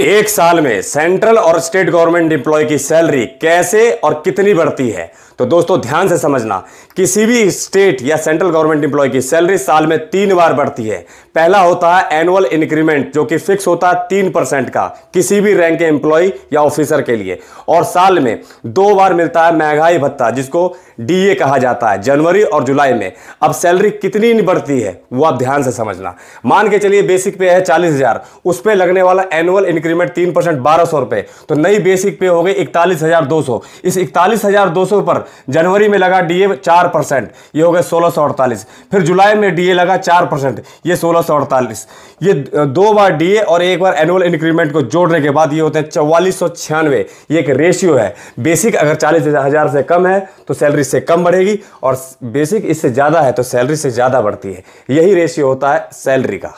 एक साल में सेंट्रल और स्टेट गवर्नमेंट एम्प्लॉय की सैलरी कैसे और कितनी बढ़ती है तो दोस्तों ध्यान से समझना किसी भी स्टेट या सेंट्रल गवर्नमेंट एम्प्लॉय की सैलरी साल में तीन बार बढ़ती है पहला होता है एनुअल इंक्रीमेंट जो कि फिक्स होता है तीन परसेंट का किसी भी रैंक के एम्प्लॉय या ऑफिसर के लिए और साल में दो बार मिलता है महंगाई भत्ता जिसको डी कहा जाता है जनवरी और जुलाई में अब सैलरी कितनी बढ़ती है वो आप ध्यान से समझना मान के चलिए बेसिक पे है चालीस उस पर लगने वाला एनुअल इंक्रीमेंट तीन परसेंट बारह सौ रुपए तो नई बेसिक पे हो गई इकतालीस हज़ार दो सौ इस इकतालीस हज़ार दो सौ पर जनवरी में लगा डीए चार परसेंट ये हो गया सोलह सौ अड़तालीस फिर जुलाई में डीए लगा चार परसेंट ये सोलह सौ अड़तालीस ये दो बार डीए और एक बार एनुअल इंक्रीमेंट को जोड़ने के बाद ये होते हैं चौवालीस सौ छियानवे ये एक रेशियो है बेसिक अगर चालीस हज़ार से कम है तो सैलरी से कम बढ़ेगी और बेसिक इससे ज़्यादा है तो सैलरी से ज़्यादा बढ़ती है यही रेशियो होता है सैलरी का